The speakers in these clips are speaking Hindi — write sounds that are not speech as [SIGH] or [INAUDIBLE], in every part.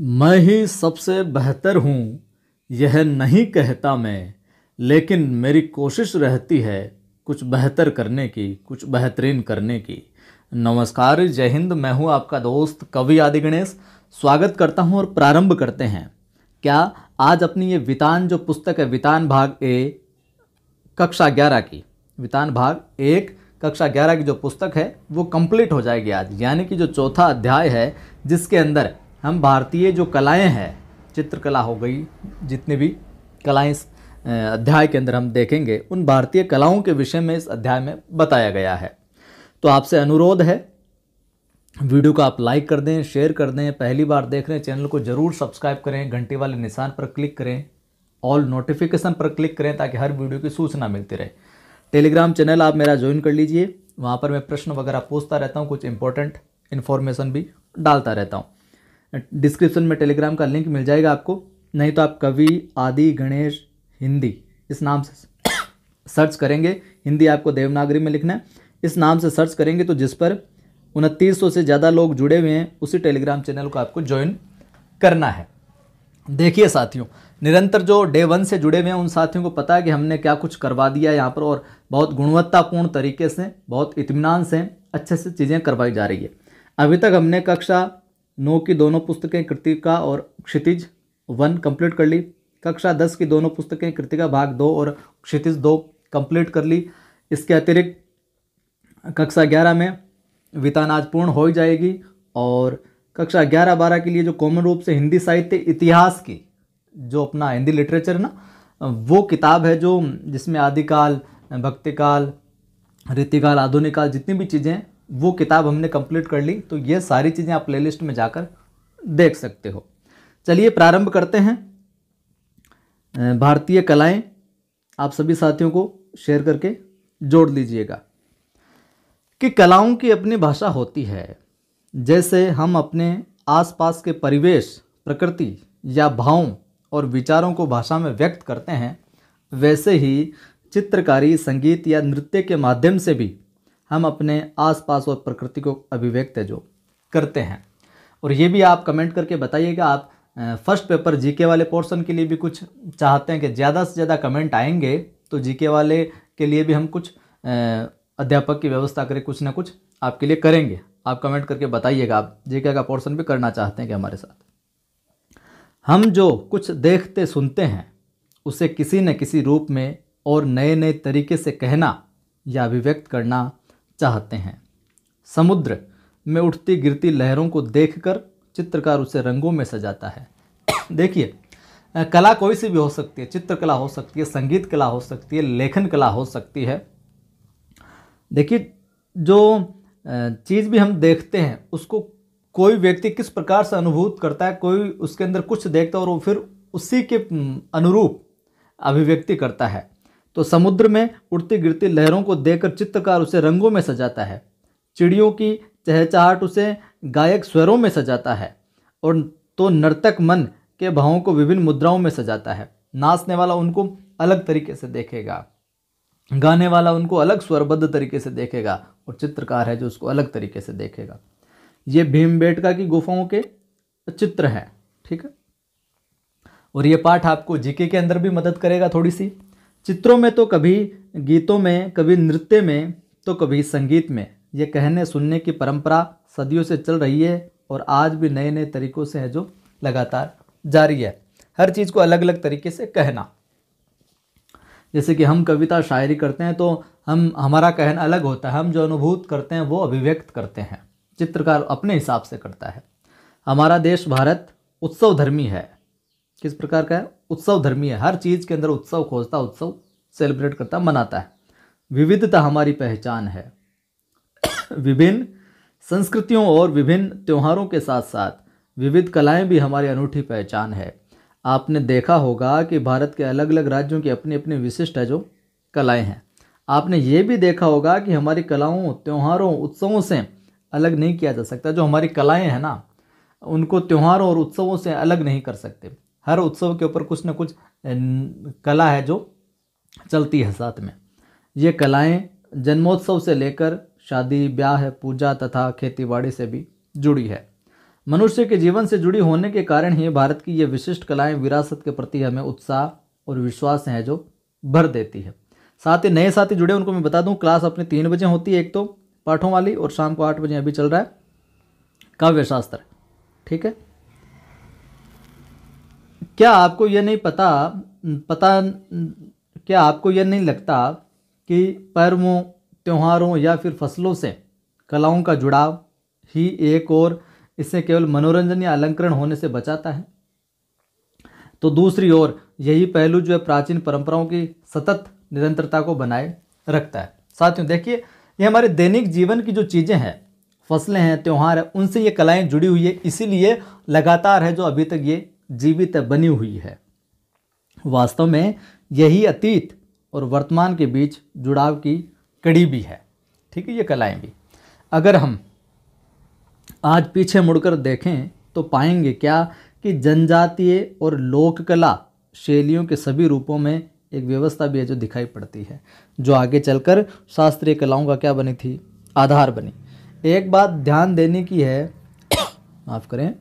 मैं ही सबसे बेहतर हूँ यह नहीं कहता मैं लेकिन मेरी कोशिश रहती है कुछ बेहतर करने की कुछ बेहतरीन करने की नमस्कार जय हिंद मैं हूँ आपका दोस्त कवि आदि गणेश स्वागत करता हूँ और प्रारंभ करते हैं क्या आज अपनी ये वितान जो पुस्तक है वितान भाग ए कक्षा ग्यारह की वितान भाग एक कक्षा ग्यारह की जो पुस्तक है वो कंप्लीट हो जाएगी आज यानी कि जो चौथा अध्याय है जिसके अंदर हम भारतीय जो कलाएँ हैं चित्रकला हो गई जितने भी कलाएँ अध्याय के अंदर हम देखेंगे उन भारतीय कलाओं के विषय में इस अध्याय में बताया गया है तो आपसे अनुरोध है वीडियो को आप लाइक कर दें शेयर कर दें पहली बार देख रहे हैं चैनल को ज़रूर सब्सक्राइब करें घंटे वाले निशान पर क्लिक करें ऑल नोटिफिकेशन पर क्लिक करें ताकि हर वीडियो की सूचना मिलती रहे टेलीग्राम चैनल आप मेरा ज्वाइन कर लीजिए वहाँ पर मैं प्रश्न वगैरह पूछता रहता हूँ कुछ इंपॉर्टेंट इन्फॉर्मेशन भी डालता रहता हूँ डिस्क्रिप्शन में टेलीग्राम का लिंक मिल जाएगा आपको नहीं तो आप कवि आदि गणेश हिंदी इस नाम से सर्च करेंगे हिंदी आपको देवनागरी में लिखना है इस नाम से सर्च करेंगे तो जिस पर उनतीस से ज़्यादा लोग जुड़े हुए हैं उसी टेलीग्राम चैनल को आपको ज्वाइन करना है देखिए साथियों निरंतर जो डे वन से जुड़े हुए हैं उन साथियों को पता है कि हमने क्या कुछ करवा दिया यहाँ पर और बहुत गुणवत्तापूर्ण तरीके से बहुत इतमान से अच्छे से चीज़ें करवाई जा रही है अभी तक हमने कक्षा नौ की दोनों पुस्तकें कृतिका और क्षितिज वन कंप्लीट कर ली कक्षा दस की दोनों पुस्तकें कृतिका भाग दो और क्षितिज दो कंप्लीट कर ली इसके अतिरिक्त कक्षा ग्यारह में वितान आज पूर्ण हो ही जाएगी और कक्षा ग्यारह बारह के लिए जो कॉमन रूप से हिंदी साहित्य इतिहास की जो अपना हिंदी लिटरेचर है ना वो किताब है जो जिसमें आदिकाल भक्तिकाल रीतिकाल आधुनिक काल जितनी भी चीज़ें वो किताब हमने कंप्लीट कर ली तो ये सारी चीज़ें आप प्लेलिस्ट में जाकर देख सकते हो चलिए प्रारंभ करते हैं भारतीय कलाएं आप सभी साथियों को शेयर करके जोड़ लीजिएगा कि कलाओं की अपनी भाषा होती है जैसे हम अपने आसपास के परिवेश प्रकृति या भावों और विचारों को भाषा में व्यक्त करते हैं वैसे ही चित्रकारी संगीत या नृत्य के माध्यम से भी हम अपने आसपास और प्रकृति को अभिव्यक्त जो करते हैं और ये भी आप कमेंट करके बताइएगा आप फर्स्ट पेपर जीके वाले पोर्शन के लिए भी कुछ चाहते हैं कि ज़्यादा से ज़्यादा कमेंट आएंगे तो जीके वाले के लिए भी हम कुछ अध्यापक की व्यवस्था करें कुछ ना कुछ आपके लिए करेंगे आप कमेंट करके बताइएगा आप जीके का पोर्शन भी करना चाहते हैं कि हमारे साथ हम जो कुछ देखते सुनते हैं उसे किसी न किसी रूप में और नए नए तरीके से कहना या अभिव्यक्त करना चाहते हैं समुद्र में उठती गिरती लहरों को देखकर चित्रकार उसे रंगों में सजाता है देखिए कला कोई सी भी हो सकती है चित्रकला हो सकती है संगीत कला हो सकती है लेखन कला हो सकती है देखिए जो चीज़ भी हम देखते हैं उसको कोई व्यक्ति किस प्रकार से अनुभूत करता है कोई उसके अंदर कुछ देखता है और वो फिर उसी के अनुरूप अभिव्यक्ति करता है तो समुद्र में उड़ती गिरती लहरों को देखकर चित्रकार उसे रंगों में सजाता है चिड़ियों की चहचहाट उसे गायक स्वरों में सजाता है और तो नर्तक मन के भावों को विभिन्न मुद्राओं में सजाता है नाचने वाला उनको अलग तरीके से देखेगा गाने वाला उनको अलग स्वरबद्ध तरीके से देखेगा और चित्रकार है जो उसको अलग तरीके से देखेगा ये भीमबेटका की गुफाओं के चित्र हैं ठीक है और ये पाठ आपको जीके के अंदर भी मदद करेगा थोड़ी सी चित्रों में तो कभी गीतों में कभी नृत्य में तो कभी संगीत में ये कहने सुनने की परंपरा सदियों से चल रही है और आज भी नए नए तरीक़ों से है जो लगातार जारी है हर चीज़ को अलग अलग तरीके से कहना जैसे कि हम कविता शायरी करते हैं तो हम हमारा कहना अलग होता है हम जो अनुभूत करते हैं वो अभिव्यक्त करते हैं चित्रकार अपने हिसाब से करता है हमारा देश भारत उत्सव धर्मी है किस प्रकार का है उत्सव धर्मी है हर चीज़ के अंदर उत्सव खोजता उत्सव सेलिब्रेट करता मनाता है विविधता हमारी पहचान है विभिन्न संस्कृतियों और विभिन्न त्योहारों के साथ साथ विविध कलाएं भी हमारी अनूठी पहचान है आपने देखा होगा कि भारत के अलग अलग राज्यों की अपनी अपनी विशिष्ट है जो कलाएँ हैं आपने ये भी देखा होगा कि हमारी कलाओं त्योहारों उत्सवों से अलग नहीं किया जा सकता जो हमारी कलाएँ हैं ना उनको त्योहारों और उत्सवों से अलग नहीं कर सकते हर उत्सव के ऊपर कुछ ना कुछ कला है जो चलती है साथ में ये कलाएं जन्मोत्सव से लेकर शादी ब्याह पूजा तथा खेतीबाड़ी से भी जुड़ी है मनुष्य के जीवन से जुड़ी होने के कारण ही भारत की ये विशिष्ट कलाएं विरासत के प्रति हमें उत्साह और विश्वास हैं जो भर देती है साथ ही नए साथी जुड़े उनको मैं बता दूं क्लास अपनी तीन बजे होती है एक तो पाठों वाली और शाम को आठ बजे अभी चल रहा है काव्य शास्त्र ठीक है क्या आपको ये नहीं पता पता क्या आपको यह नहीं लगता कि पर्वों त्योहारों या फिर फसलों से कलाओं का जुड़ाव ही एक और इससे केवल मनोरंजन या अलंकरण होने से बचाता है तो दूसरी ओर यही पहलू जो है प्राचीन परंपराओं की सतत निरंतरता को बनाए रखता है साथियों देखिए ये हमारे दैनिक जीवन की जो चीज़ें हैं फसलें हैं त्यौहार हैं उनसे ये कलाएं जुड़ी हुई है इसीलिए लगातार है जो अभी तक ये जीवित बनी हुई है वास्तव में यही अतीत और वर्तमान के बीच जुड़ाव की कड़ी भी है ठीक है ये कलाएँ भी अगर हम आज पीछे मुड़कर देखें तो पाएंगे क्या कि जनजातीय और लोक कला शैलियों के सभी रूपों में एक व्यवस्था भी है जो दिखाई पड़ती है जो आगे चलकर शास्त्रीय कलाओं का क्या बनी थी आधार बनी एक बात ध्यान देने की है [COUGHS] माफ़ करें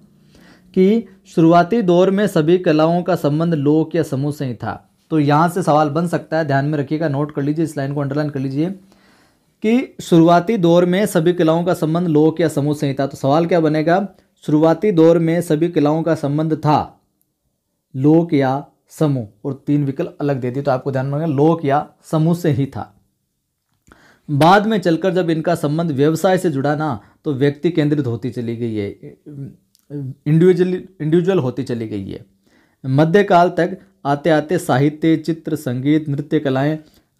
कि शुरुआती दौर में सभी कलाओं का संबंध लोक या समूह से ही था तो यहाँ से सवाल बन सकता है ध्यान में रखिएगा नोट कर लीजिए इस लाइन को अंडरलाइन कर लीजिए कि शुरुआती दौर में सभी किलाओं का संबंध लोक या समूह संहिता तो सवाल क्या बनेगा शुरुआती दौर में सभी किलाओं का संबंध था लोक या समूह और तीन विकल्प अलग दे दिए तो आपको ध्यान में रखना लोक या समूह से ही था बाद में चलकर जब इनका संबंध व्यवसाय से जुड़ा ना तो व्यक्ति केंद्रित होती चली गई है इंडिविजुअल इंडिविजुअल होती चली गई है मध्यकाल तक आते आते साहित्य चित्र संगीत नृत्य कलाएं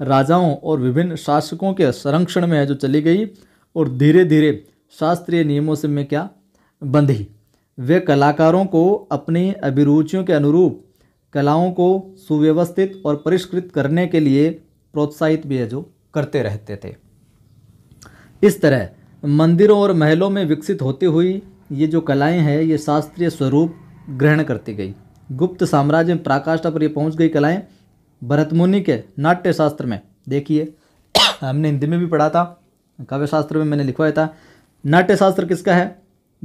राजाओं और विभिन्न शासकों के संरक्षण में है जो चली गई और धीरे धीरे शास्त्रीय नियमों से में क्या बंधी वे कलाकारों को अपनी अभिरुचियों के अनुरूप कलाओं को सुव्यवस्थित और परिष्कृत करने के लिए प्रोत्साहित भी है जो करते रहते थे इस तरह मंदिरों और महलों में विकसित होती हुई ये जो कलाएं हैं ये शास्त्रीय स्वरूप ग्रहण करती गई गुप्त साम्राज्य में प्राकाष्ठा पर ये पहुंच गई कलाएं मुनि के नाट्य शास्त्र में देखिए हमने हिंदी में भी पढ़ा था काव्य शास्त्र में मैंने लिखवाया था नाट्य शास्त्र किसका है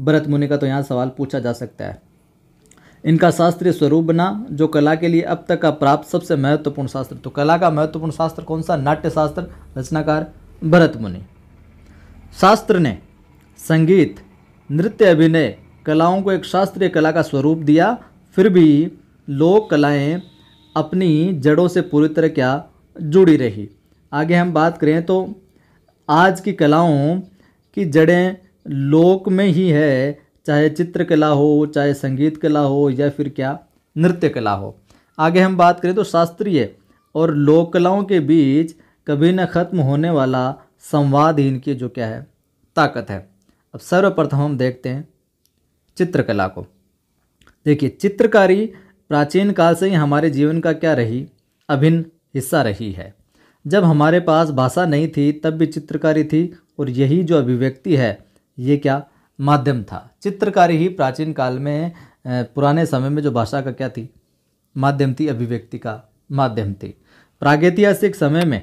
भरत मुनि का तो यहाँ सवाल पूछा जा सकता है इनका शास्त्रीय स्वरूप बना जो कला के लिए अब तक का प्राप्त सबसे महत्वपूर्ण शास्त्र तो कला का महत्वपूर्ण शास्त्र कौन सा नाट्य शास्त्र रचनाकार मुनि शास्त्र ने संगीत नृत्य अभिनय कलाओं को एक शास्त्रीय कला का स्वरूप दिया फिर भी लोक कलाएं अपनी जड़ों से पूरी तरह क्या जुड़ी रही आगे हम बात करें तो आज की कलाओं की जड़ें लोक में ही है चाहे चित्रकला हो चाहे संगीत कला हो या फिर क्या नृत्य कला हो आगे हम बात करें तो शास्त्रीय और लोक कलाओं के बीच कभी न ख़त्म होने वाला संवाद ही इनकी जो क्या है ताकत है अब सर्वप्रथम हम देखते हैं चित्रकला को देखिए चित्रकारी प्राचीन काल से ही हमारे जीवन का क्या रही अभिन्न हिस्सा रही है जब हमारे पास भाषा नहीं थी तब भी चित्रकारी थी और यही जो अभिव्यक्ति है ये क्या माध्यम था चित्रकारी ही प्राचीन काल में पुराने समय में जो भाषा का क्या थी माध्यम थी अभिव्यक्ति का माध्यम थी प्रागैतिहासिक समय में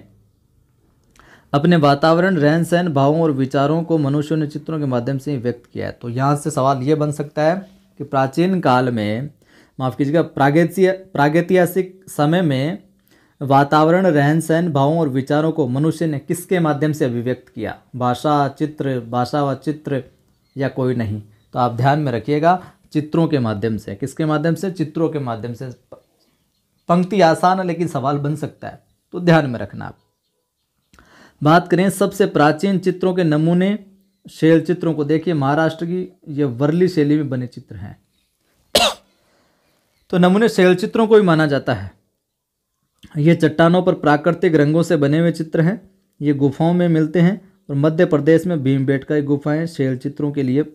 अपने वातावरण रहन सहन भावों और विचारों को मनुष्यों ने चित्रों के माध्यम से व्यक्त किया है तो यहाँ से सवाल ये बन सकता है कि प्राचीन काल में माफ़ कीजिएगा प्रागैतिक प्रागैतिहासिक समय में वातावरण रहन सहन भावों और विचारों को मनुष्य ने किसके माध्यम से अभिव्यक्त किया भाषा चित्र भाषा व चित्र या कोई नहीं तो आप ध्यान में रखिएगा चित्रों के माध्यम से किसके माध्यम से चित्रों के माध्यम से पंक्ति आसान है लेकिन सवाल बन सकता है तो ध्यान में रखना आप बात करें सबसे प्राचीन चित्रों के नमूने शैल चित्रों को देखिए महाराष्ट्र की ये वर्ली शैली में बने चित्र हैं तो नमूने शैल चित्रों को भी माना जाता है ये चट्टानों पर प्राकृतिक रंगों से बने हुए चित्र हैं ये गुफाओं में मिलते हैं और मध्य प्रदेश में भीमबेटका की गुफाएं शैल चित्रों के लिए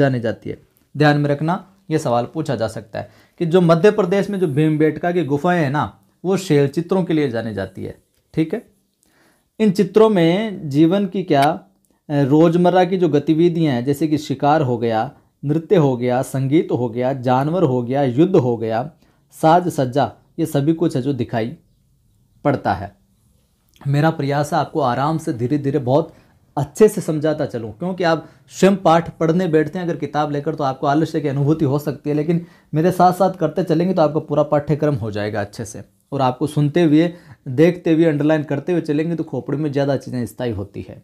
जाने जाती है ध्यान में रखना ये सवाल पूछा जा सकता है कि जो मध्य प्रदेश में जो भीम बेटका की गुफाएं हैं ना वो शैल चित्रों के लिए जानी जाती है ठीक है इन चित्रों में जीवन की क्या रोज़मर्रा की जो गतिविधियाँ हैं जैसे कि शिकार हो गया नृत्य हो गया संगीत हो गया जानवर हो गया युद्ध हो गया साज सज्जा ये सभी कुछ है जो दिखाई पड़ता है मेरा प्रयास है आपको आराम से धीरे धीरे बहुत अच्छे से समझाता चलूँ क्योंकि आप स्वयं पाठ पढ़ने बैठते हैं अगर किताब लेकर तो आपको आलस्य की अनुभूति हो सकती है लेकिन मेरे साथ साथ करते चलेंगे तो आपका पूरा पाठ्यक्रम हो जाएगा अच्छे से और आपको सुनते हुए देखते हुए अंडरलाइन करते हुए चलेंगे तो खोपड़ी में ज़्यादा चीज़ें स्थायी होती है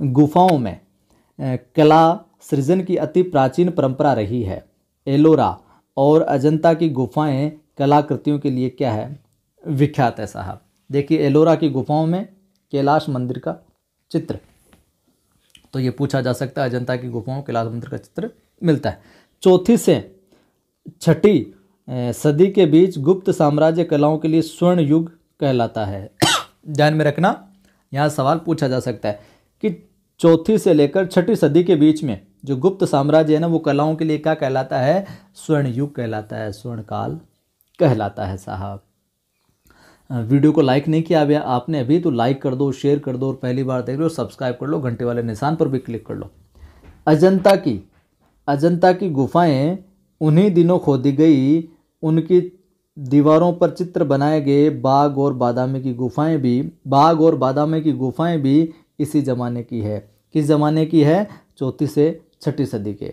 गुफाओं में कला सृजन की अति प्राचीन परंपरा रही है एलोरा और अजंता की गुफाएं कलाकृतियों के लिए क्या है विख्यात है साहब देखिए एलोरा की गुफाओं में कैलाश मंदिर का चित्र तो ये पूछा जा सकता है अजंता की गुफाओं कैलाश मंदिर का चित्र मिलता है चौथी से छठी सदी के बीच गुप्त साम्राज्य कलाओं के लिए स्वर्ण युग कहलाता है [COUGHS] ध्यान में रखना यहाँ सवाल पूछा जा सकता है कि चौथी से लेकर छठी सदी के बीच में जो गुप्त साम्राज्य है ना वो कलाओं के लिए क्या कहलाता है स्वर्ण युग कहलाता है स्वर्ण काल कहलाता है साहब वीडियो को लाइक नहीं किया अभी आपने अभी तो लाइक कर दो शेयर कर दो और पहली बार देख लो सब्सक्राइब कर लो घंटे वाले निशान पर भी क्लिक कर लो अजंता की अजंता की गुफाएं उन्हीं दिनों खोदी गई उनकी दीवारों पर चित्र बनाए गए बाघ और बादामी की गुफाएं भी बाघ और बादामी की गुफाएं भी इसी ज़माने की है किस ज़माने की है चौथी से छठी सदी के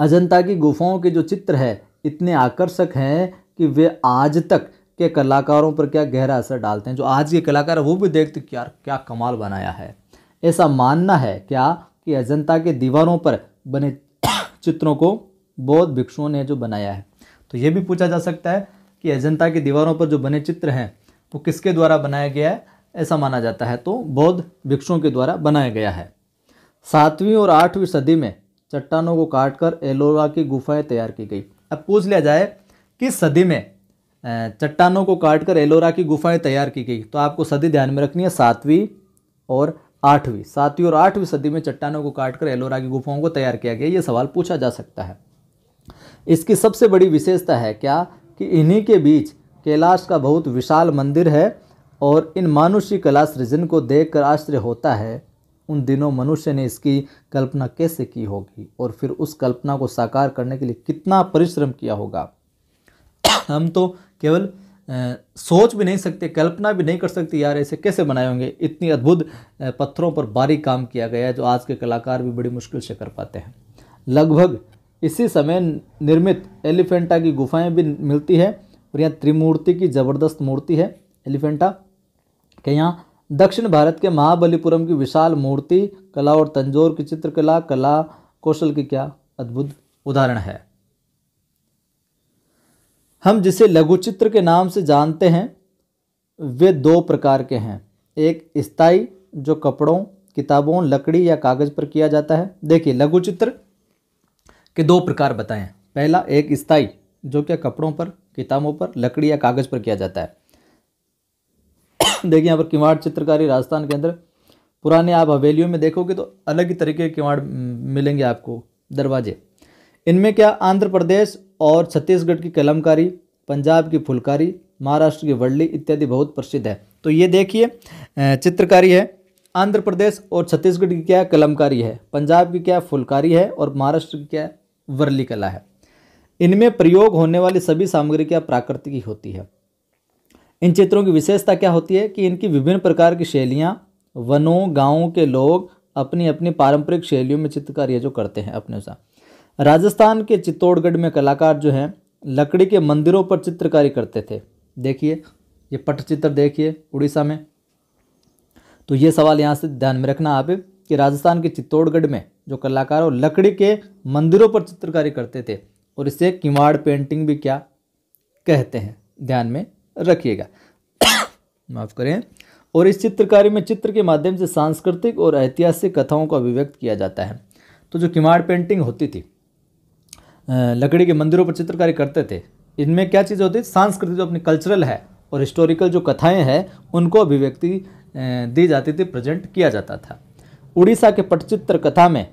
अजंता की गुफाओं के जो चित्र है इतने आकर्षक हैं कि वे आज तक के कलाकारों पर क्या गहरा असर डालते हैं जो आज के कलाकार वो भी देखते कि यार क्या कमाल बनाया है ऐसा मानना है क्या कि अजंता के दीवारों पर बने [COUGHS] चित्रों को बौद्ध भिक्षुओं ने जो बनाया है तो ये भी पूछा जा सकता है कि अजंता की दीवारों पर जो बने चित्र हैं वो किसके द्वारा बनाया गया है ऐसा माना जाता है तो बौद्ध भिक्षुओं के द्वारा बनाया गया है सातवीं और आठवीं सदी में चट्टानों को काटकर एलोरा की गुफाएं तैयार की गई अब पूछ लिया जाए किस सदी में चट्टानों को काटकर एलोरा की गुफाएं तैयार की गई तो आपको सदी ध्यान में रखनी है सातवीं और आठवीं सातवीं और आठवीं सदी में चट्टानों को काटकर एलोरा की गुफाओं को तैयार किया गया ये सवाल पूछा जा सकता है इसकी सबसे बड़ी विशेषता है क्या कि इन्हीं के बीच कैलाश का बहुत विशाल मंदिर है और इन मानुषी कला सृजन को देखकर आश्चर्य होता है उन दिनों मनुष्य ने इसकी कल्पना कैसे की होगी और फिर उस कल्पना को साकार करने के लिए कितना परिश्रम किया होगा [COUGHS] हम तो केवल सोच भी नहीं सकते कल्पना भी नहीं कर सकते यार ऐसे कैसे बनाए होंगे इतनी अद्भुत पत्थरों पर बारीक काम किया गया है जो आज के कलाकार भी बड़ी मुश्किल से कर पाते हैं लगभग इसी समय निर्मित एलिफेंटा की गुफाएं भी मिलती है और यहाँ त्रिमूर्ति की ज़बरदस्त मूर्ति है एलिफेंटा है यहाँ दक्षिण भारत के महाबलीपुरम की विशाल मूर्ति कला और तंजोर की चित्रकला कला कौशल की क्या अद्भुत उदाहरण है हम जिसे लघु चित्र के नाम से जानते हैं वे दो प्रकार के हैं एक स्थाई जो कपड़ों किताबों लकड़ी या कागज़ पर किया जाता है देखिए लघु चित्र के दो प्रकार बताएं पहला एक स्थाई जो क्या कपड़ों पर किताबों पर लकड़ी या कागज़ पर किया जाता है देखिए यहाँ पर किवाड़ चित्रकारी राजस्थान के अंदर पुराने आप हवेलियों में देखोगे तो अलग ही तरीके के किवाड़ मिलेंगे आपको दरवाजे इनमें क्या आंध्र प्रदेश और छत्तीसगढ़ की कलमकारी पंजाब की फुलकारी महाराष्ट्र की वर्ली इत्यादि बहुत प्रसिद्ध है तो ये देखिए चित्रकारी है आंध्र प्रदेश और छत्तीसगढ़ की क्या कलमकारी है पंजाब की क्या फुलकारी है और महाराष्ट्र की क्या वर्ली कला है इनमें प्रयोग होने वाली सभी सामग्री क्या प्राकृतिक ही होती है इन चित्रों की विशेषता क्या होती है कि इनकी विभिन्न प्रकार की शैलियाँ वनों गाँवों के लोग अपनी अपनी पारंपरिक शैलियों में चित्रकारी जो करते हैं अपने अनुसार राजस्थान के चित्तौड़गढ़ में कलाकार जो हैं लकड़ी के मंदिरों पर चित्रकारी करते थे देखिए ये पटचित्र देखिए उड़ीसा में तो ये सवाल यहाँ से ध्यान में रखना आप कि राजस्थान के चित्तौड़गढ़ में जो कलाकार हो लकड़ी के मंदिरों पर चित्रकारी करते थे और इसे किवाड़ पेंटिंग भी क्या कहते हैं ध्यान में रखिएगा माफ़ करें और इस चित्रकारी में चित्र के माध्यम से सांस्कृतिक और ऐतिहासिक कथाओं का अभिव्यक्त किया जाता है तो जो किमाड़ पेंटिंग होती थी लकड़ी के मंदिरों पर चित्रकारी करते थे इनमें क्या चीज़ होती है सांस्कृतिक जो अपनी कल्चरल है और हिस्टोरिकल जो कथाएं हैं उनको अभिव्यक्ति दी जाती थी प्रेजेंट किया जाता था उड़ीसा के पटचित्र कथा में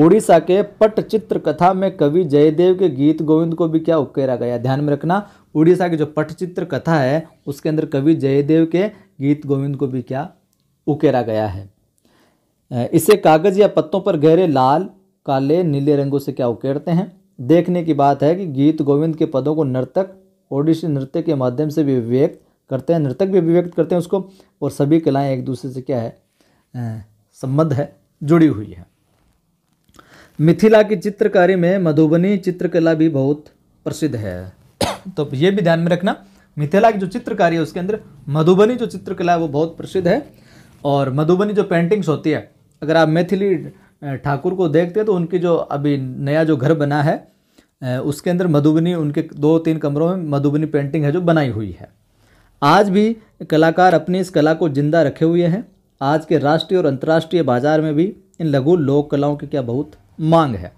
उड़ीसा के पटचित्र कथा में कवि जयदेव के गीत गोविंद को भी क्या उकेरा गया ध्यान में रखना उड़ीसा की जो पटचित्र कथा है उसके अंदर कवि जयदेव के गीत गोविंद को भी क्या उकेरा गया है इसे कागज या पत्तों पर गहरे लाल काले नीले रंगों से क्या उकेरते हैं देखने की बात है कि गीत गोविंद के पदों को नर्तक ओडिशी नृत्य के माध्यम से भी विवेक करते हैं नृतक भी अभिव्यक्त करते हैं उसको और सभी कलाएं एक दूसरे से क्या है संबंध है जुड़ी हुई है मिथिला की चित्रकारी में मधुबनी चित्रकला भी बहुत प्रसिद्ध है [COUGHS] तो ये भी ध्यान में रखना मिथिला की जो चित्रकारी है उसके अंदर मधुबनी जो चित्रकला है वो बहुत प्रसिद्ध है और मधुबनी जो पेंटिंग्स होती है अगर आप मैथिली ठाकुर को देखते हैं तो उनकी जो अभी नया जो घर बना है उसके अंदर मधुबनी उनके दो तीन कमरों में मधुबनी पेंटिंग है जो बनाई हुई है आज भी कलाकार अपनी इस कला को जिंदा रखे हुए हैं आज के राष्ट्रीय और अंतर्राष्ट्रीय बाजार में भी इन लघु लोक कलाओं की क्या बहुत मांग है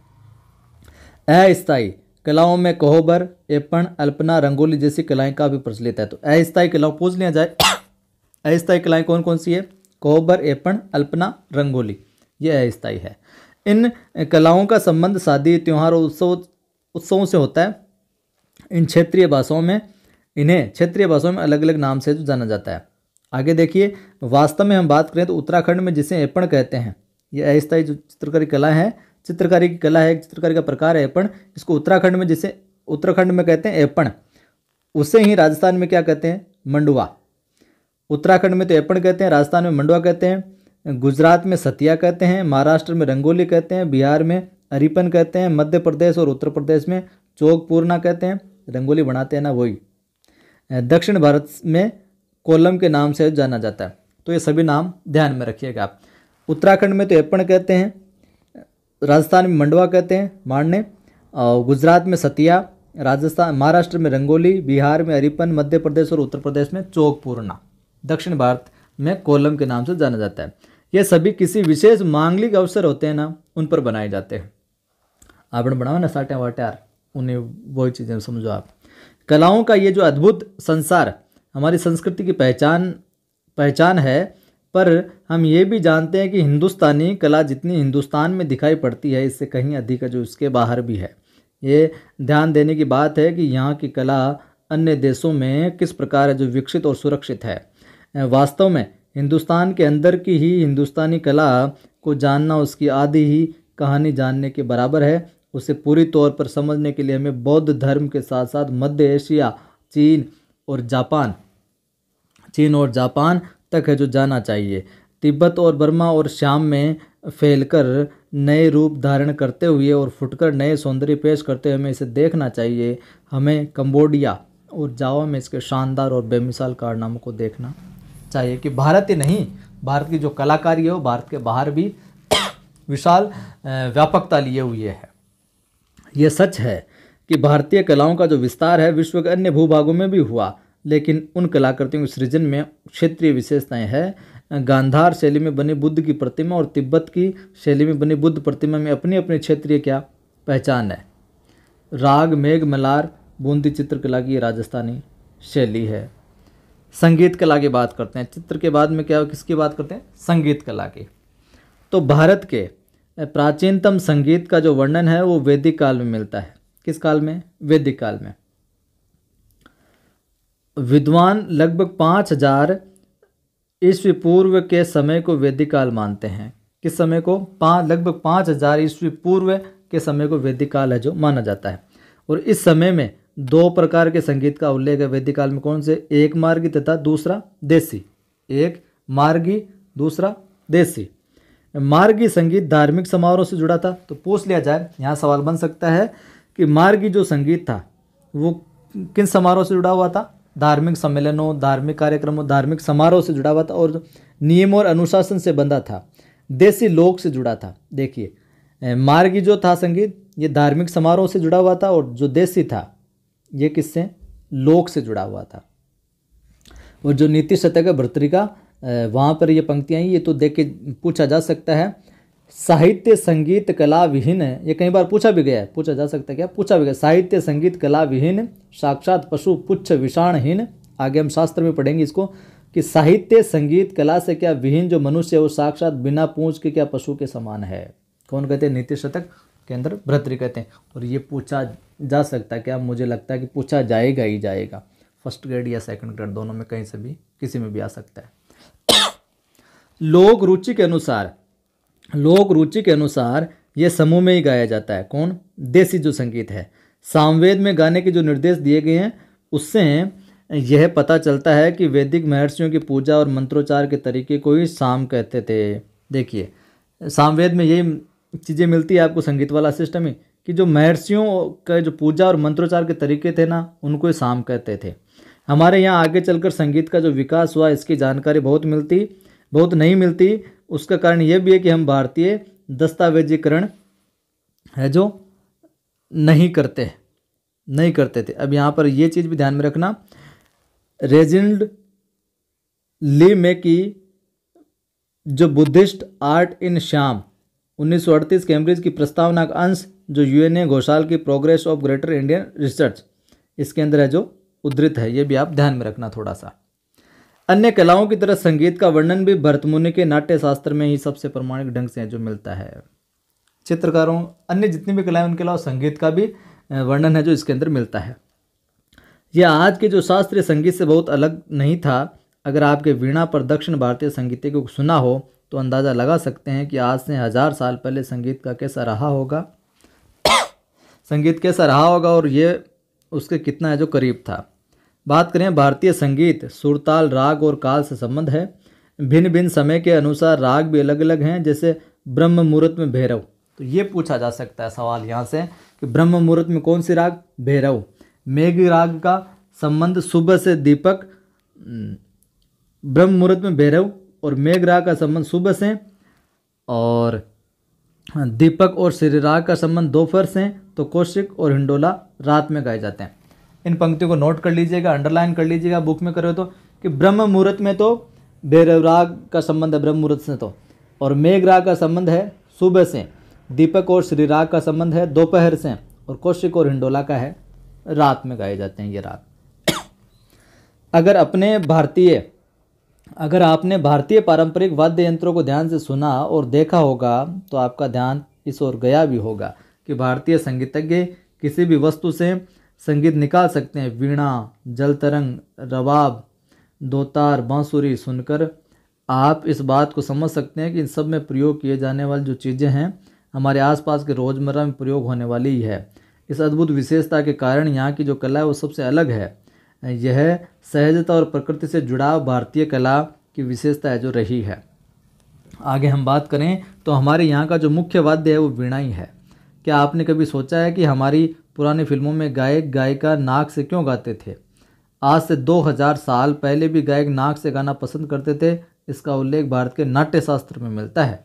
अस्थाई कलाओं में कोहबर एपण अल्पना रंगोली जैसी कलाएं का भी प्रचलित है तो अस्थाई कलाओं पूछ लिया जाए अस्थाई कलाएं कौन कौन सी है कोहबर एपण अल्पना रंगोली ये अस्थाई है इन कलाओं का संबंध शादी त्यौहार और उत्सव उत्सवों से होता है इन क्षेत्रीय भाषाओं में इन्हें क्षेत्रीय भाषाओं में अलग अलग नाम से जाना जाता है आगे देखिए वास्तव में हम बात करें तो उत्तराखंड में जिसे एपण कहते हैं ये अस्थाई जो चित्रकारी कला है चित्रकारी की कला है चित्रकारी का प्रकार है ऐपण इसको उत्तराखंड में जिसे उत्तराखंड में कहते हैं ऐपण उसे ही राजस्थान में क्या कहते हैं मंडुआ उत्तराखंड में तो ऐपण कहते हैं राजस्थान में मंडुआ कहते हैं गुजरात में सतिया कहते हैं महाराष्ट्र में रंगोली कहते हैं बिहार में अरिपन कहते हैं मध्य प्रदेश और उत्तर प्रदेश में चौक पूर्णा कहते हैं रंगोली बनाते हैं ना वही दक्षिण भारत में कोलम के नाम से जाना जाता है तो ये सभी नाम ध्यान में रखिएगा आप उत्तराखंड में तो ऐपण कहते हैं राजस्थान में मंडवा कहते हैं मारने और गुजरात में सतिया राजस्थान महाराष्ट्र में रंगोली बिहार में अरिपन मध्य प्रदेश और उत्तर प्रदेश में चौकपूर्णा दक्षिण भारत में कोलम के नाम से जाना जाता है ये सभी किसी विशेष मांगलिक अवसर होते हैं ना उन पर बनाए जाते हैं आपने बनाओ ना साटे वाटे यार उन्हें वही चीज़ें समझो आप कलाओं का ये जो अद्भुत संसार हमारी संस्कृति की पहचान पहचान है पर हम ये भी जानते हैं कि हिंदुस्तानी कला जितनी हिंदुस्तान में दिखाई पड़ती है इससे कहीं अधिक है जो इसके बाहर भी है ये ध्यान देने की बात है कि यहाँ की कला अन्य देशों में किस प्रकार है जो विकसित और सुरक्षित है वास्तव में हिंदुस्तान के अंदर की ही हिंदुस्तानी कला को जानना उसकी आदि ही कहानी जानने के बराबर है उसे पूरी तौर पर समझने के लिए हमें बौद्ध धर्म के साथ साथ मध्य एशिया चीन और जापान चीन और जापान तक है जो जाना चाहिए तिब्बत और बर्मा और श्याम में फैलकर नए रूप धारण करते हुए और फुटकर नए सौंदर्य पेश करते हुए हमें इसे देखना चाहिए हमें कंबोडिया और जावा में इसके शानदार और बेमिसाल कारनामों को देखना चाहिए कि भारत ही नहीं भारत की जो कलाकारी है वो भारत के बाहर भी [COUGHS] विशाल व्यापकता लिए हुए है यह सच है कि भारतीय कलाओं का जो विस्तार है विश्व के अन्य भूभागों में भी हुआ लेकिन उन कलाकृतियों के सृजन में क्षेत्रीय विशेषताएं हैं गांधार शैली में बनी बुद्ध की प्रतिमा और तिब्बत की शैली में बनी बुद्ध प्रतिमा में अपनी अपनी क्षेत्रीय क्या पहचान है राग मेघ मलार बूंदी चित्रकला की राजस्थानी शैली है संगीत कला की बात करते हैं चित्र के बाद में क्या किसकी बात करते हैं संगीत कला की तो भारत के प्राचीनतम संगीत का जो वर्णन है वो वैदिक काल में मिलता है किस काल में वैदिक काल में विद्वान लगभग पाँच हजार ईस्वी पूर्व के समय को वैदिक काल मानते हैं किस समय को पाँच लगभग पाँच हजार ईस्वी पूर्व के समय को वैदिक काल है जो माना जाता है और इस समय में दो प्रकार के संगीत का उल्लेख है वैदिक काल में कौन से एक मार्गी तथा दूसरा देसी एक मार्गी दूसरा देसी मार्गी संगीत धार्मिक समारोह से जुड़ा था तो पूछ लिया जाए यहाँ सवाल बन सकता है कि मार्गी जो संगीत था वो किन समारोह से जुड़ा हुआ था धार्मिक सम्मेलनों धार्मिक कार्यक्रमों धार्मिक समारोह से जुड़ा हुआ था और नियम और अनुशासन से बंधा था देसी लोक से जुड़ा था देखिए मार्गी जो था संगीत ये धार्मिक समारोह से जुड़ा हुआ था और जो देसी था ये किससे लोक से जुड़ा हुआ था और जो नीति सत्याग्रह भर्तृका वहाँ पर ये पंक्तियाँ ये तो देख के पूछा जा सकता है साहित्य संगीत कला विहीन है ये कई बार पूछा भी गया है पूछा जा सकता है क्या पूछा भी गया साहित्य संगीत कला विहीन साक्षात पशु पुच्छ विषाणहीन आगे हम शास्त्र में पढ़ेंगे इसको कि साहित्य संगीत कला से क्या विहीन जो मनुष्य है वो साक्षात बिना पूछ के क्या पशु के समान है कौन कहते हैं नीति शतक के अंदर भ्रतृ कहते हैं और ये पूछा जा सकता है क्या मुझे लगता है कि पूछा जाएगा ही जाएगा फर्स्ट ग्रेड या सेकंड ग्रेड दोनों में कहीं से भी किसी में भी आ सकता है [COUGHS] लोग रुचि के अनुसार लोक रुचि के अनुसार ये समूह में ही गाया जाता है कौन देसी जो संगीत है सामवेद में गाने के जो निर्देश दिए गए हैं उससे यह पता चलता है कि वैदिक महर्षियों की पूजा और मंत्रोच्चार के तरीके को ही साम कहते थे देखिए सामवेद में यही चीज़ें मिलती है आपको संगीत वाला सिस्टम ही कि जो महर्षियों का जो पूजा और मंत्रोच्चार के तरीके थे ना उनको ही साम कहते थे हमारे यहाँ आगे चलकर संगीत का जो विकास हुआ इसकी जानकारी बहुत मिलती बहुत नहीं मिलती उसका कारण यह भी है कि हम भारतीय दस्तावेजीकरण है जो नहीं करते नहीं करते थे अब यहाँ पर यह चीज़ भी ध्यान में रखना रेजिल्ड ली में की जो Buddhist art in Siam 1938 Cambridge की प्रस्तावना का अंश जो यूएनए घोषाल की progress of greater Indian research इसके अंदर है जो उद्धृत है ये भी आप ध्यान में रखना थोड़ा सा अन्य कलाओं की तरह संगीत का वर्णन भी भरतमुनि के नाट्य शास्त्र में ही सबसे प्रमाणिक ढंग से जो मिलता है चित्रकारों अन्य जितनी भी कलाएं उनके अलावा संगीत का भी वर्णन है जो इसके अंदर मिलता है यह आज के जो शास्त्रीय संगीत से बहुत अलग नहीं था अगर आपके वीणा पर दक्षिण भारतीय संगीत को सुना हो तो अंदाज़ा लगा सकते हैं कि आज से हज़ार साल पहले संगीत का कैसा रहा होगा संगीत कैसा रहा होगा और ये उसके कितना है जो करीब था बात करें भारतीय संगीत सुरताल राग और काल से संबंध है भिन्न भिन्न समय के अनुसार राग भी अलग अलग हैं जैसे ब्रह्म मुहूर्त में भैरव तो ये पूछा जा सकता है सवाल यहाँ से कि ब्रह्म मुहूर्त में कौन सी राग भैरव मेघ राग का संबंध सुबह से दीपक ब्रह्म मुहूर्त में भैरव और मेघ राग का संबंध सुबह से और हाँ, दीपक और श्रीराग का संबंध दोपहर से तो कौशिक और हिंडोला रात में गाए जाते हैं इन पंक्तियों को नोट कर लीजिएगा अंडरलाइन कर लीजिएगा बुक में करो तो कि ब्रह्म मुहूर्त में तो भैरव का संबंध है ब्रह्म मुहूर्त से तो और मेघराग का संबंध है सुबह से दीपक और श्रीराग का संबंध है दोपहर से और कौशिक और हिंडोला का है रात में गाए जाते हैं ये राग [COUGHS] अगर अपने भारतीय अगर आपने भारतीय पारंपरिक वाद्य यंत्रों को ध्यान से सुना और देखा होगा तो आपका ध्यान इस ओर गया भी होगा कि भारतीय संगीतज्ञ किसी भी वस्तु से संगीत निकाल सकते हैं वीणा जलतरंग रबाब दोतार बांसुरी सुनकर आप इस बात को समझ सकते हैं कि इन सब में प्रयोग किए जाने वाली जो चीज़ें हैं हमारे आसपास के रोज़मर्रा में प्रयोग होने वाली है इस अद्भुत विशेषता के कारण यहाँ की जो कला है वो सबसे अलग है यह सहजता और प्रकृति से जुड़ाव भारतीय कला की विशेषता है जो रही है आगे हम बात करें तो हमारे यहाँ का जो मुख्य वाद्य है वो वीणा ही है क्या आपने कभी सोचा है कि हमारी पुरानी फिल्मों में गायक गायिका नाक से क्यों गाते थे आज से 2000 साल पहले भी गायक नाक से गाना पसंद करते थे इसका उल्लेख भारत के नाट्य शास्त्र में मिलता है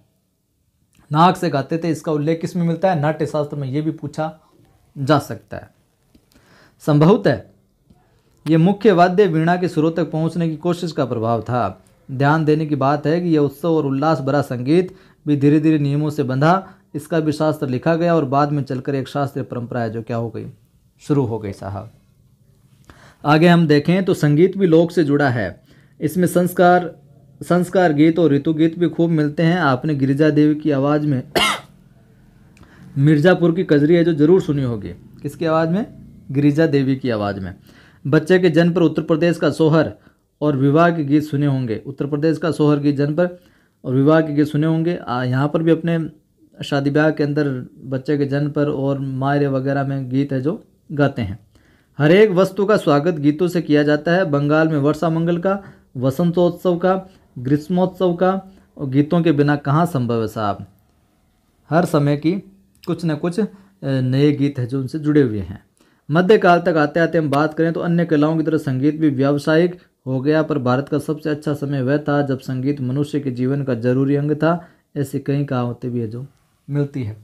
नाक से गाते थे इसका उल्लेख किस में मिलता है नाट्य शास्त्र में ये भी पूछा जा सकता है संभवतः ये मुख्य वाद्य वीणा के स्रोत तक पहुंचने की कोशिश का प्रभाव था ध्यान देने की बात है कि यह उत्सव और उल्लास भरा संगीत भी धीरे धीरे नियमों से बंधा इसका भी शास्त्र लिखा गया और बाद में चलकर एक शास्त्रीय परंपरा है जो क्या हो गई शुरू हो गई साहब आगे हम देखें तो संगीत भी लोक से जुड़ा है इसमें संस्कार संस्कार गीत और ऋतु गीत भी खूब मिलते हैं आपने गिरिजा देवी की आवाज़ में [COUGHS] मिर्ज़ापुर की कजरी है जो ज़रूर सुनी होगी किसकी आवाज़ में गिरिजा देवी की आवाज़ में बच्चे के जन्म पर उत्तर प्रदेश का सोहर और विवाह के गीत सुने होंगे उत्तर प्रदेश का सोहर गीत जन्म पर और विवाह के गीत सुने होंगे यहाँ पर भी अपने शादी ब्याह के अंदर बच्चे के जन्म पर और मायरे वगैरह में गीत है जो गाते हैं हरेक वस्तु का स्वागत गीतों से किया जाता है बंगाल में वर्षा मंगल का वसंतोत्सव का ग्रीष्मोत्सव का और गीतों के बिना कहाँ संभव है साहब हर समय की कुछ न कुछ नए गीत है जो उनसे जुड़े हुए हैं मध्यकाल तक आते आते हम बात करें तो अन्य कलाओं की तरह संगीत भी व्यावसायिक हो गया पर भारत का सबसे अच्छा समय वह था जब संगीत मनुष्य के जीवन का जरूरी अंग था ऐसी कई कहावतें भी है जो मिलती है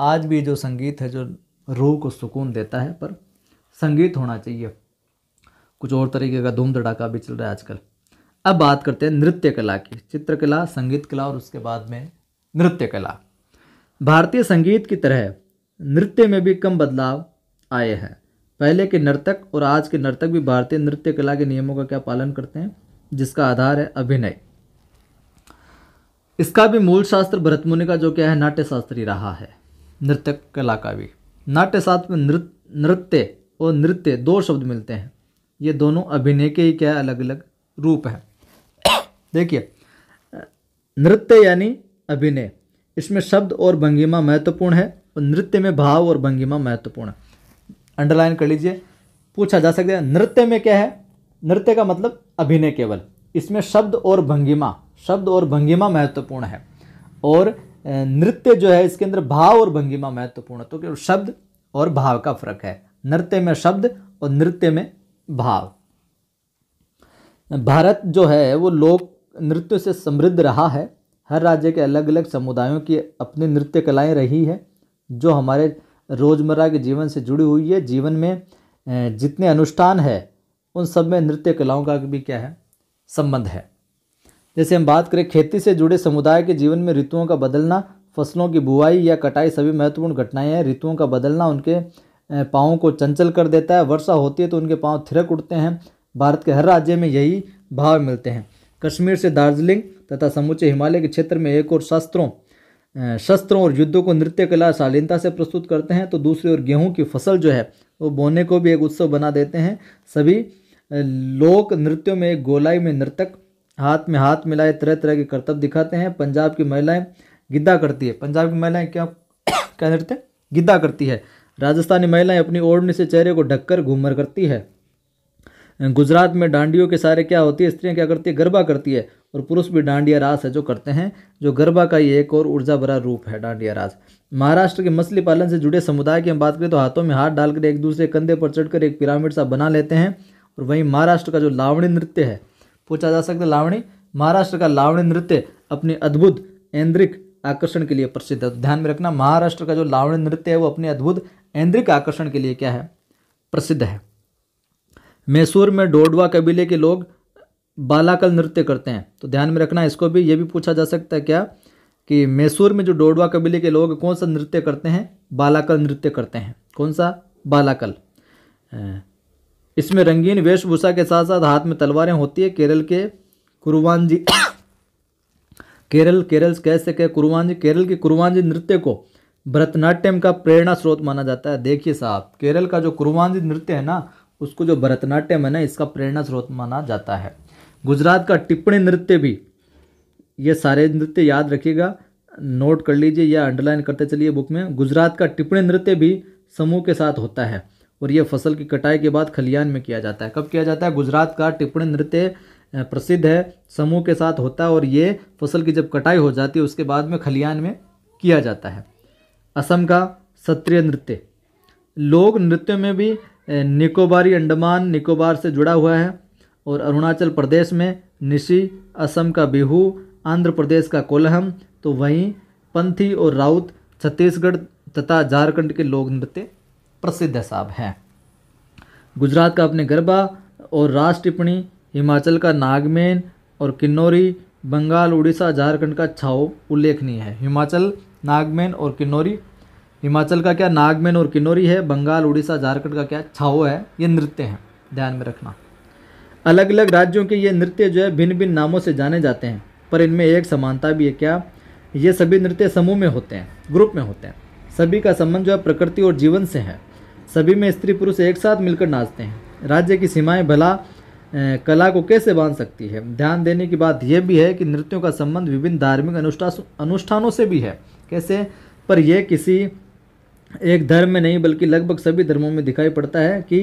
आज भी जो संगीत है जो रूह को सुकून देता है पर संगीत होना चाहिए कुछ और तरीके का धूम धड़ाका भी चल रहा है आजकल अब बात करते हैं नृत्य कला की चित्रकला संगीत कला और उसके बाद में नृत्य कला भारतीय संगीत की तरह नृत्य में भी कम बदलाव आए हैं पहले के नर्तक और आज के नर्तक भी भारतीय नृत्य कला के नियमों का क्या पालन करते हैं जिसका आधार है अभिनय इसका भी मूल शास्त्र भरतमुनि का जो क्या है नाट्य शास्त्री ही रहा है नृत्य कला का भी नाट्य शास्त्र में नृत्य नृत्य और नृत्य दो शब्द मिलते हैं ये दोनों अभिनय के ही क्या अलग अलग रूप हैं [COUGHS] देखिए नृत्य यानी अभिनय इसमें शब्द और भंगिमा महत्वपूर्ण है और नृत्य में भाव और भंगिमा महत्वपूर्ण अंडरलाइन कर लीजिए पूछा जा सकता है नृत्य में क्या है नृत्य का मतलब अभिनय केवल इसमें शब्द और भंगिमा शब्द और भंगिमा महत्वपूर्ण है और नृत्य जो है इसके अंदर भाव और भंगिमा महत्वपूर्ण तो क्योंकि शब्द और भाव का फर्क है नृत्य में शब्द और नृत्य में भाव भारत जो है वो लोक नृत्य से समृद्ध रहा है हर राज्य के अलग अलग समुदायों की अपनी नृत्य कलाएं रही है जो हमारे रोज़मर्रा के जीवन से जुड़ी हुई है जीवन में जितने अनुष्ठान है उन सब में नृत्य कलाओं का भी क्या है संबंध है जैसे हम बात करें खेती से जुड़े समुदाय के जीवन में ऋतुओं का बदलना फसलों की बुआई या कटाई सभी महत्वपूर्ण घटनाएं हैं ऋतुओं का बदलना उनके पाँवों को चंचल कर देता है वर्षा होती है तो उनके पाँव थिरक उठते हैं भारत के हर राज्य में यही भाव मिलते हैं कश्मीर से दार्जिलिंग तथा समूचे हिमालय के क्षेत्र में एक और शस्त्रों शस्त्रों और युद्धों को नृत्य कला शालीनता से प्रस्तुत करते हैं तो दूसरी ओर गेहूं की फसल जो है वो बोने को भी एक उत्सव बना देते हैं सभी लोक नृत्यों में गोलाई में नृतक हाथ में हाथ मिलाए तरह तरह के करतब दिखाते हैं पंजाब की महिलाएं गिद्दा करती है पंजाब की महिलाएं क्या [COUGHS] क्या करते हैं गिद्दा करती है राजस्थानी महिलाएं अपनी ओढ़नी से चेहरे को ढककर घूमर करती है गुजरात में डांडियों के सारे क्या होती है स्त्रियां क्या करती है गरबा करती है और पुरुष भी डांडिया रास है जो करते हैं जो गरबा का ही एक और ऊर्जा भरा रूप है डांडिया रास महाराष्ट्र के मछली पालन से जुड़े समुदाय की हम बात करें तो हाथों में हाथ डालकर एक दूसरे कंधे पर चढ़कर एक पिरामिड सा बना लेते हैं और वहीं महाराष्ट्र का जो लावणी नृत्य है पूछा जा सकता है लावणी महाराष्ट्र का लावणी नृत्य अपनी अद्भुत ऐन्द्रिक आकर्षण के लिए प्रसिद्ध है तो ध्यान में रखना महाराष्ट्र का जो लावणी नृत्य है वो अपने अद्भुत ऐन्द्रिक आकर्षण के लिए क्या है प्रसिद्ध है मैसूर में डोडवा कबीले के लोग बालाकल नृत्य करते हैं तो ध्यान में रखना इसको भी ये भी पूछा जा सकता है क्या कि मैसूर में जो डोडवा कबीले के लोग कौन सा नृत्य करते हैं बालाकल नृत्य करते हैं कौन सा बालाकल इसमें रंगीन वेशभूषा के साथ साथ हाथ में तलवारें होती है केरल के कुरुवांजी केरल केरल कह सके कुरुवांजी केरल के कुरुवांजी नृत्य को भरतनाट्यम का प्रेरणा स्रोत माना जाता है देखिए साहब केरल का जो कुरुवांजी नृत्य है ना उसको जो भरतनाट्यम है ना इसका प्रेरणा स्रोत माना जाता है गुजरात का टिप्पणी नृत्य भी ये सारे नृत्य याद रखिएगा नोट कर लीजिए या अंडरलाइन करते चलिए बुक में गुजरात का टिप्पणी नृत्य भी समूह के साथ होता है और यह फसल की कटाई के बाद खलियान में किया जाता है कब किया जाता है गुजरात का टिप्पणी नृत्य प्रसिद्ध है समूह के साथ होता है और ये फसल की जब कटाई हो जाती है उसके बाद में खलियान में किया जाता है असम का सत्रिय नृत्य लोक नृत्य में भी निकोबारी अंडमान निकोबार से जुड़ा हुआ है और अरुणाचल प्रदेश में निशी असम का बिहू आंध्र प्रदेश का कोलहम तो वहीं पंथी और राउत छत्तीसगढ़ तथा झारखंड के लोक नृत्य प्रसिद्ध साहब हैं गुजरात का अपने गरबा और राज टिप्पणी हिमाचल का नागमेन और किन्नौरी बंगाल उड़ीसा झारखंड का छाओ उल्लेखनीय है हिमाचल नागमेन और किन्नौरी हिमाचल का क्या नागमेन और किन्नौरी है बंगाल उड़ीसा झारखंड का क्या छाओ है ये नृत्य हैं ध्यान में रखना अलग अलग राज्यों के ये नृत्य जो है भिन्न भिन्न नामों से जाने जाते हैं पर इनमें एक समानता भी है क्या ये सभी नृत्य समूह में होते हैं ग्रुप में होते हैं सभी का संबंध जो है प्रकृति और जीवन से है सभी में स्त्री पुरुष एक साथ मिलकर नाचते हैं राज्य की सीमाएं भला कला को कैसे बांध सकती है ध्यान देने की बात यह भी है कि नृत्यों का संबंध विभिन्न धार्मिक अनुष्ठानों से भी है कैसे पर यह किसी एक धर्म में नहीं बल्कि लगभग सभी धर्मों में दिखाई पड़ता है कि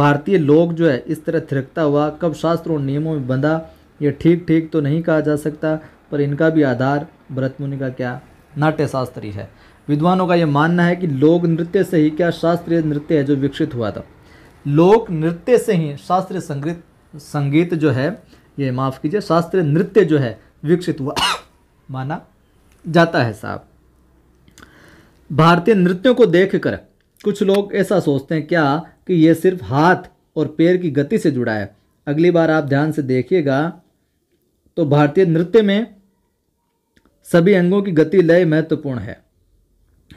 भारतीय लोग जो है इस तरह थिरकता हुआ कब शास्त्र और नियमों में बंधा यह ठीक ठीक तो नहीं कहा जा सकता पर इनका भी आधार भरत मुनि का क्या नाट्यशास्त्री है विद्वानों का यह मानना है कि लोक नृत्य से ही क्या शास्त्रीय नृत्य है जो विकसित हुआ था लोक नृत्य से ही शास्त्रीय संगीत संगीत जो है ये माफ़ कीजिए शास्त्रीय नृत्य जो है विकसित हुआ माना जाता है साहब भारतीय नृत्यों को देखकर कुछ लोग ऐसा सोचते हैं क्या कि ये सिर्फ हाथ और पैर की गति से जुड़ा है अगली बार आप ध्यान से देखिएगा तो भारतीय नृत्य में सभी अंगों की गति लय महत्वपूर्ण है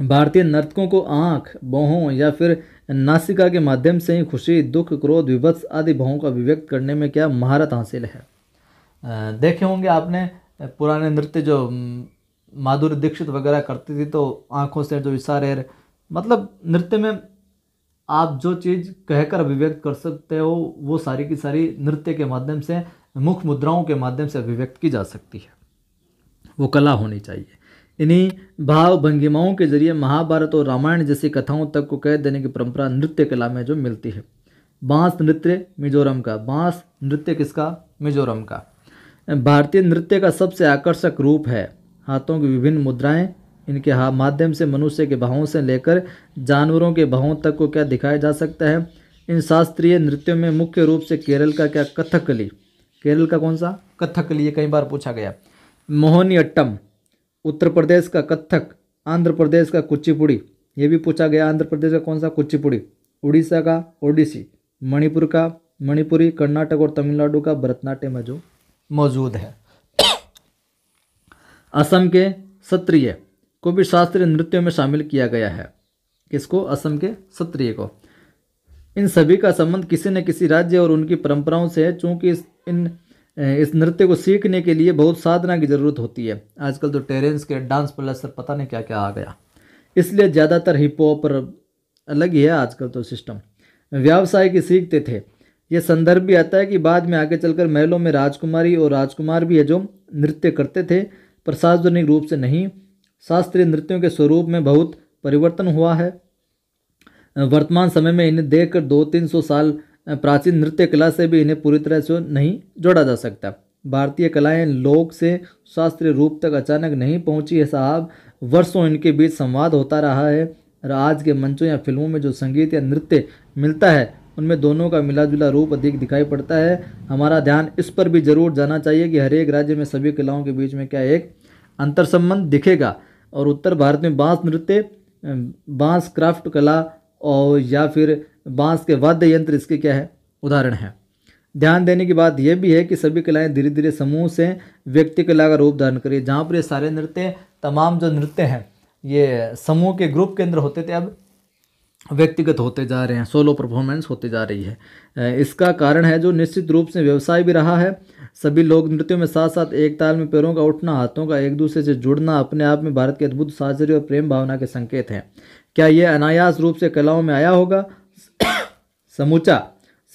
भारतीय नर्तकों को आँख बहों या फिर नासिका के माध्यम से ही खुशी दुख क्रोध विभत्स आदि भावों का अभिव्यक्त करने में क्या महारत हासिल है देखे होंगे आपने पुराने नृत्य जो माधुरी दीक्षित वगैरह करती थी तो आँखों से जो इशारे मतलब नृत्य में आप जो चीज़ कहकर अभिव्यक्त कर सकते हो वो सारी की सारी नृत्य के माध्यम से मुख मुद्राओं के माध्यम से अभिव्यक्त की जा सकती है वो कला होनी चाहिए इन्हीं भाव भंगिमाओं के जरिए महाभारत और रामायण जैसी कथाओं तक को कह देने की परंपरा नृत्य कला में जो मिलती है बांस नृत्य मिजोरम का बांस नृत्य किसका मिजोरम का भारतीय नृत्य का सबसे आकर्षक रूप है हाथों की विभिन्न मुद्राएं इनके हाँ माध्यम से मनुष्य के भावों से लेकर जानवरों के भावों तक को क्या दिखाया जा सकता है इन शास्त्रीय नृत्यों में मुख्य रूप से केरल का क्या कथकली केरल का कौन सा कथकली ये कई बार पूछा गया मोहनी अट्टम उत्तर प्रदेश का कथक आंध्र प्रदेश का कुचिपुड़ी ये भी पूछा गया आंध्र प्रदेश का कौन सा कुचिपुड़ी उड़ीसा का ओडिसी मणिपुर का मणिपुरी कर्नाटक और तमिलनाडु का भरतनाट्यम जो मौजूद है असम के सत्रिय को भी शास्त्रीय नृत्यों में शामिल किया गया है किसको असम के सत्रिय को इन सभी का संबंध किसी न किसी राज्य और उनकी परंपराओं से है चूंकि इन इस नृत्य को सीखने के लिए बहुत साधना की ज़रूरत होती है आजकल तो टेरेंस के डांस प्लस पता नहीं क्या क्या आ गया इसलिए ज़्यादातर हिप हॉप अलग ही है आजकल तो सिस्टम व्यवसाय की सीखते थे ये संदर्भ भी आता है कि बाद में आगे चलकर महलों में राजकुमारी और राजकुमार भी है जो नृत्य करते थे पर सार्वजनिक रूप से नहीं शास्त्रीय नृत्यों के स्वरूप में बहुत परिवर्तन हुआ है वर्तमान समय में इन्हें देखकर दो तीन सौ साल प्राचीन नृत्य कला से भी इन्हें पूरी तरह से नहीं जोड़ा जा सकता भारतीय कलाएं लोक से शास्त्रीय रूप तक अचानक नहीं पहुंची है साहब वर्षों इनके बीच संवाद होता रहा है और आज के मंचों या फिल्मों में जो संगीत या नृत्य मिलता है उनमें दोनों का मिला जुला रूप अधिक दिखाई पड़ता है हमारा ध्यान इस पर भी जरूर जाना चाहिए कि हर एक राज्य में सभी कलाओं के बीच में क्या एक अंतर संबंध दिखेगा और उत्तर भारत में बांस नृत्य बांस क्राफ्ट कला और या फिर बांस के वाद्य यंत्र इसके क्या है उदाहरण है ध्यान देने की बात यह भी है कि सभी कलाएं धीरे धीरे समूह से व्यक्ति कला का रूप धारण करिए जहाँ पर ये सारे नृत्य तमाम जो नृत्य हैं ये समूह के ग्रुप के अंदर होते थे अब व्यक्तिगत होते जा रहे हैं सोलो परफॉर्मेंस होते जा रही है इसका कारण है जो निश्चित रूप से व्यवसाय भी रहा है सभी लोग नृत्यों में साथ साथ एक ताल में पैरों का उठना हाथों का एक दूसरे से जुड़ना अपने आप में भारत के अद्भुत साजरी और प्रेम भावना के संकेत हैं क्या ये अनायास रूप से कलाओं में आया होगा समूचा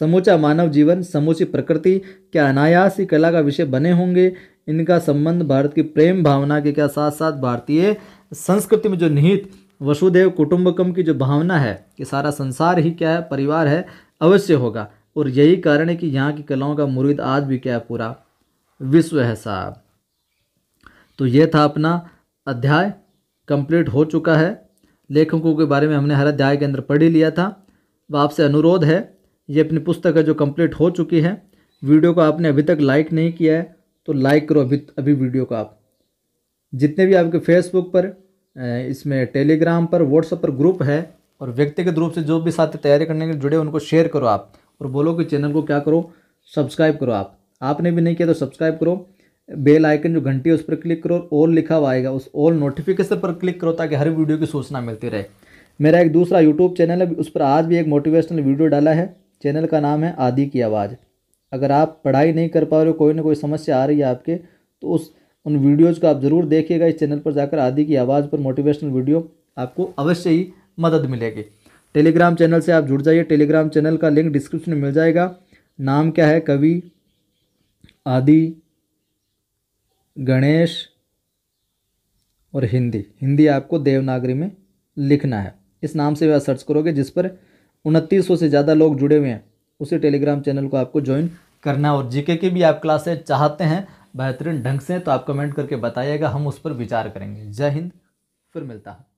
समूचा मानव जीवन समूची प्रकृति क्या अनायास ही कला का विषय बने होंगे इनका संबंध भारत की प्रेम भावना के क्या साथ साथ भारतीय संस्कृति में जो निहित वसुदेव कुटुंबकम की जो भावना है कि सारा संसार ही क्या है परिवार है अवश्य होगा और यही कारण है कि यहाँ की कलाओं का मुरीद आज भी क्या है पूरा विश्व है साहब तो यह था अपना अध्याय कंप्लीट हो चुका है लेखकों के बारे में हमने हर अध्याय के अंदर पढ़ ही लिया था वह आपसे अनुरोध है ये अपनी पुस्तक है जो कंप्लीट हो चुकी है वीडियो को आपने अभी तक लाइक नहीं किया है तो लाइक करो अभी अभी वीडियो को आप जितने भी आपके फेसबुक पर इसमें टेलीग्राम पर व्हाट्सएप पर ग्रुप है और व्यक्तिगत रूप से जो भी साथ तैयारी करने के जुड़े उनको शेयर करो आप और बोलो कि चैनल को क्या करो सब्सक्राइब करो आप आपने भी नहीं किया तो सब्सक्राइब करो बेल आइकन जो घंटी है उस पर क्लिक करो और लिखा हुआ आएगा उस ऑल नोटिफिकेशन पर क्लिक करो ताकि हर वीडियो की सूचना मिलती रहे मेरा एक दूसरा यूट्यूब चैनल है उस पर आज भी एक मोटिवेशनल वीडियो डाला है चैनल का नाम है आदि की आवाज़ अगर आप पढ़ाई नहीं कर पा रहे हो कोई ना कोई समस्या आ रही है आपके तो उस उन वीडियोज़ को आप ज़रूर देखिएगा इस चैनल पर जाकर आदि की आवाज़ पर मोटिवेशनल वीडियो आपको अवश्य ही मदद मिलेगी टेलीग्राम चैनल से आप जुड़ जाइए टेलीग्राम चैनल का लिंक डिस्क्रिप्शन में मिल जाएगा नाम क्या है कवि आदि गणेश और हिंदी हिंदी आपको देवनागरी में लिखना है इस नाम से आप सर्च करोगे जिस पर उनतीस से ज़्यादा लोग जुड़े हुए हैं उसी टेलीग्राम चैनल को आपको ज्वाइन करना और जीके की भी आप क्लासेज चाहते हैं बेहतरीन ढंग से तो आप कमेंट करके बताइएगा हम उस पर विचार करेंगे जय हिंद फिर मिलता है